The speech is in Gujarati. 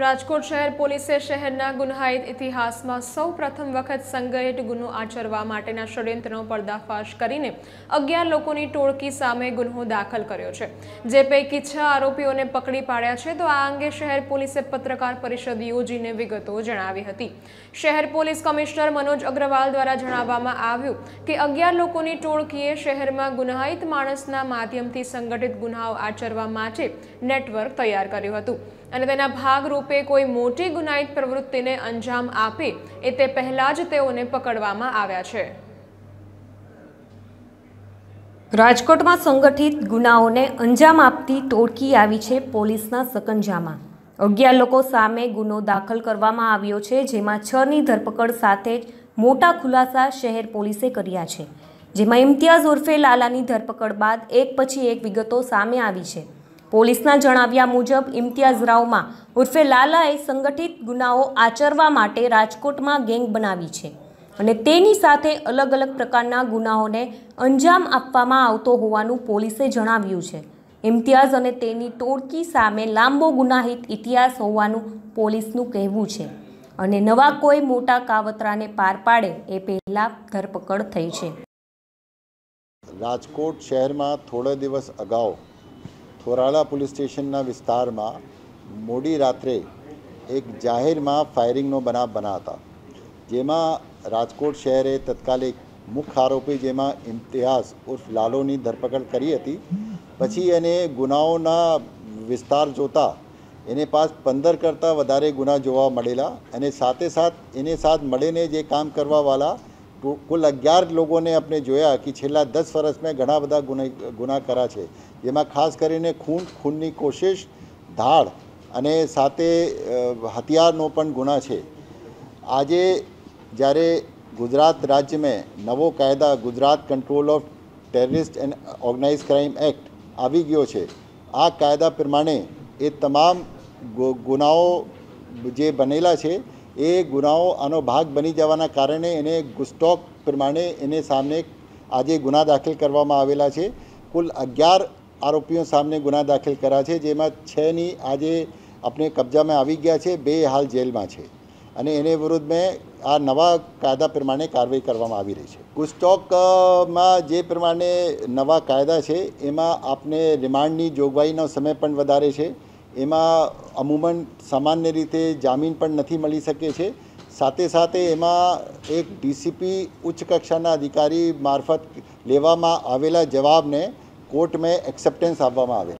રાજકોટ શહેર પોલીસે શહેરના ગુનહાઇત ઇતિહાસમાં સૌ પ્રથમ વખત સંગઠિત ગુનો આચરવા માટેના ષડયંત્રનો પર્દાફાશ કરીને અગિયાર લોકોની ટોળકી સામે ગુન્હો દાખલ કર્યો છે જે પૈકી છ આરોપીઓને પકડી પાડ્યા છે તો આ અંગે શહેર પોલીસે પત્રકાર પરિષદ યોજીને વિગતો જણાવી હતી શહેર પોલીસ કમિશનર મનોજ અગ્રવાલ દ્વારા જણાવવામાં આવ્યું કે અગિયાર લોકોની ટોળકીએ શહેરમાં ગુનહાઇત માણસના માધ્યમથી સંગઠિત ગુનાઓ આચરવા માટે નેટવર્ક તૈયાર કર્યું હતું અને તેના ભાગરૂપે કોઈ મોટી ગુનાહિત પ્રવૃત્તિને અંજામ આપે એ તે પહેલાં જ તેઓને પકડવામાં આવ્યા છે રાજકોટમાં સંગઠિત ગુનાઓને અંજામ આપતી ટોળકી આવી છે પોલીસના સકંજામાં અગિયાર લોકો સામે ગુનો દાખલ કરવામાં આવ્યો છે જેમાં છની ધરપકડ સાથે જ મોટા ખુલાસા શહેર પોલીસે કર્યા છે જેમાં ઇમ્તિયાઝ ઉર્ફે લાલાની ધરપકડ બાદ એક પછી એક વિગતો સામે આવી છે પોલીસના જણાવ્યા મુજબ ઇમ્તિયાઝ રાવમાં ઉર્ફે લાલાએ સંગઠિત ગુનાઓ આચરવા માટે રાજકોટમાં ગેંગ બનાવી છે અને તેની સાથે અલગ અલગ પ્રકારના ગુનાઓને અંજામ આપવામાં આવતો હોવાનું પોલીસે જણાવ્યું છે ઇમ્તિયાઝ અને તેની ટોળકી સામે લાંબો ગુનાહિત ઇતિહાસ હોવાનું પોલીસનું કહેવું છે અને નવા કોઈ મોટા કાવતરાને પાર પાડે એ પહેલાં ધરપકડ થઈ છે રાજકોટ શહેરમાં થોડા દિવસ અગાઉ થોરાળા પોલીસ સ્ટેશનના વિસ્તારમાં મોડી રાત્રે એક જાહેરમાં ફાયરિંગનો બનાવ બનાવતા જેમાં રાજકોટ શહેરે તત્કાલિક મુખ્ય આરોપી જેમાં ઇમ્તિયાઝ ઉર્ફ લાલોની ધરપકડ કરી હતી પછી એને ગુનાઓના વિસ્તાર જોતા એને પાસ પંદર કરતાં વધારે ગુના જોવા મળેલા અને સાથે સાથ એને સાથ મળીને જે કામ કરવાવાળા કુલ અગિયાર લોકોને આપણે જોયા કે છેલ્લા દસ વર્ષ મેં ઘણા બધા ગુના ગુના કરા છે જેમાં ખાસ કરીને ખૂન ખૂનની કોશિશ ધાડ અને સાથે હથિયારનો પણ ગુના છે આજે જ્યારે ગુજરાત રાજ્ય રાજ્યમાં નવો કાયદા Gujarat control of terrorist and organise crime act આવી ગયો છે આ કાયદા પ્રમાણે એ તમામ ગુનાઓ જે બનેલા છે એ ગુરાઓનો ભાગ બની જવાના કારણે એને ગુસ્ટોક પ્રમાણે એને સામે આજે ગુના દાખલ કરવામાં આવેલા છે કુલ 11 આરોપીઓ સામે ગુના દાખલ કરા છે જેમાં 6 ની આજે apne કબજામાં આવી ગયા છે 2 હાલ જેલમાં છે અને એને વિરુદ્ધમાં આ નવા કાયદા પ્રમાણે કાર્યવાહી કરવામાં આવી રહી છે ગુસ્ટોક માં જે પ્રમાણે નવા કાયદા છે એમાં આપને ડિમાન્ડની જોગવાઈનો સમય પણ વધારે છે એમાં અમૂમન સામાન્ય રીતે જામીન પણ નથી મળી શકે છે સાથે સાથે એમાં એક ડીસીપી ઉચ્ચ કક્ષાના અધિકારી મારફત લેવામાં આવેલા જવાબને કોર્ટ મેં એક્સેપ્ટન્સ આપવામાં આવે